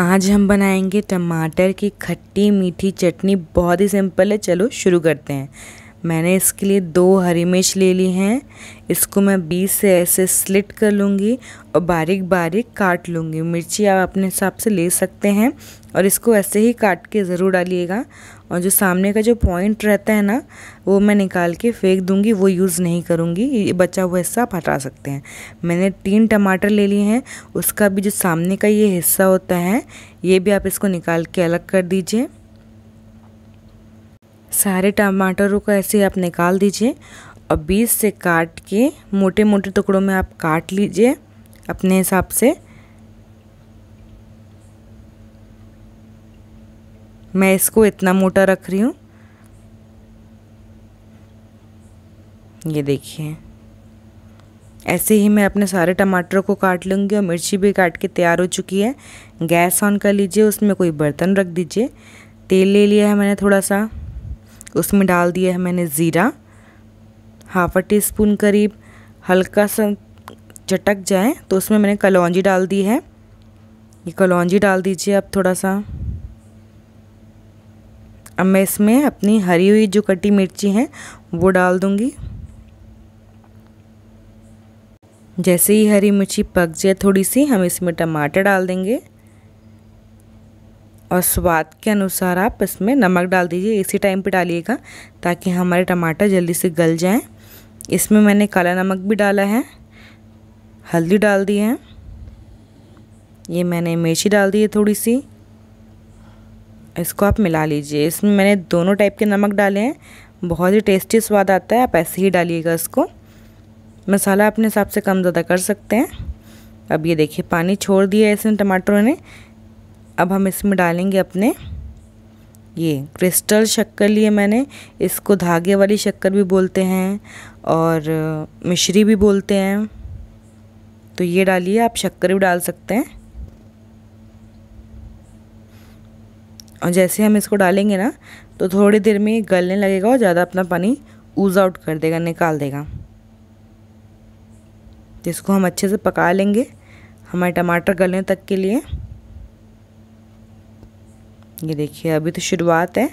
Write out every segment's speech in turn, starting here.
आज हम बनाएंगे टमाटर की खट्टी मीठी चटनी बहुत ही सिंपल है चलो शुरू करते हैं मैंने इसके लिए दो हरी मिर्च ले ली हैं इसको मैं बीस से ऐसे स्लिट कर लूँगी और बारीक बारीक काट लूँगी मिर्ची आप अपने हिसाब से ले सकते हैं और इसको ऐसे ही काट के ज़रूर डालिएगा और जो सामने का जो पॉइंट रहता है ना वो मैं निकाल के फेंक दूँगी वो यूज़ नहीं करूँगी ये बचा हुआ हिस्सा आप हटा सकते हैं मैंने तीन टमाटर ले लिए हैं उसका भी जो सामने का ये हिस्सा होता है ये भी आप इसको निकाल के अलग कर दीजिए सारे टमाटरों को ऐसे आप निकाल दीजिए और बीज से काट के मोटे मोटे टुकड़ों में आप काट लीजिए अपने हिसाब से मैं इसको इतना मोटा रख रही हूँ ये देखिए ऐसे ही मैं अपने सारे टमाटरों को काट लूँगी और मिर्ची भी काट के तैयार हो चुकी है गैस ऑन कर लीजिए उसमें कोई बर्तन रख दीजिए तेल ले लिया है मैंने थोड़ा सा उसमें डाल दिया है मैंने ज़ीरा हाफ अ टी स्पून करीब हल्का सा चटक जाए तो उसमें मैंने कलौजी डाल दी है ये कलौजी डाल दीजिए आप थोड़ा सा अब मैं इसमें अपनी हरी हुई जो कटी मिर्ची है वो डाल दूँगी जैसे ही हरी मिर्ची पक जाए थोड़ी सी हम इसमें टमाटर डाल देंगे और स्वाद के अनुसार आप इसमें नमक डाल दीजिए इसी टाइम पे डालिएगा ताकि हमारे टमाटर जल्दी से गल जाएं इसमें मैंने काला नमक भी डाला है हल्दी डाल दी है ये मैंने मिर्ची डाल दी है थोड़ी सी इसको आप मिला लीजिए इसमें मैंने दोनों टाइप के नमक डाले हैं बहुत ही टेस्टी स्वाद आता है आप ऐसे ही डालिएगा इसको मसाला अपने हिसाब से कम ज़्यादा कर सकते हैं अब ये देखिए पानी छोड़ दिया है इसमें टमाटरों ने अब हम इसमें डालेंगे अपने ये क्रिस्टल शक्कर लिए मैंने इसको धागे वाली शक्कर भी बोलते हैं और मिश्री भी बोलते हैं तो ये डालिए आप शक्कर भी डाल सकते हैं और जैसे हम इसको डालेंगे ना तो थोड़ी देर में ये गलने लगेगा और ज़्यादा अपना पानी ऊज आउट कर देगा निकाल देगा जिसको हम अच्छे से पका लेंगे हमारे टमाटर गलने तक के लिए ये देखिए अभी तो शुरुआत है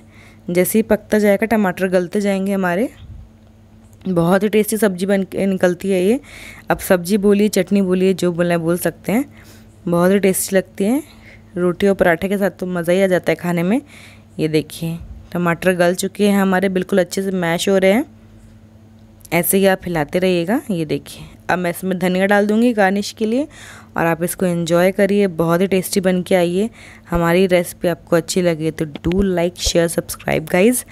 जैसे ही पकता जाएगा टमाटर गलते जाएंगे हमारे बहुत ही टेस्टी सब्जी बन निकलती है ये अब सब्जी बोलिए चटनी बोलिए जो बोलना बोल सकते हैं बहुत ही टेस्टी लगती है रोटी और पराठे के साथ तो मज़ा ही आ जाता है खाने में ये देखिए टमाटर गल चुके हैं हमारे बिल्कुल अच्छे से मैश हो रहे हैं ऐसे ही आप हिलाते रहिएगा ये देखिए अब मैं इसमें धनिया डाल दूँगी गार्निश के लिए और आप इसको इन्जॉय करिए बहुत ही टेस्टी बन के आइए हमारी रेसिपी आपको अच्छी लगे तो do like share subscribe guys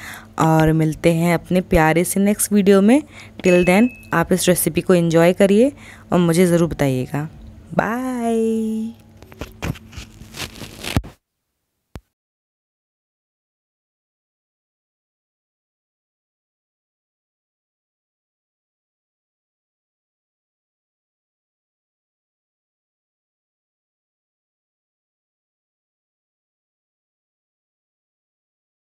और मिलते हैं अपने प्यारे से नेक्स्ट वीडियो में टिल देन आप इस रेसिपी को इन्जॉय करिए और मुझे ज़रूर बताइएगा बाय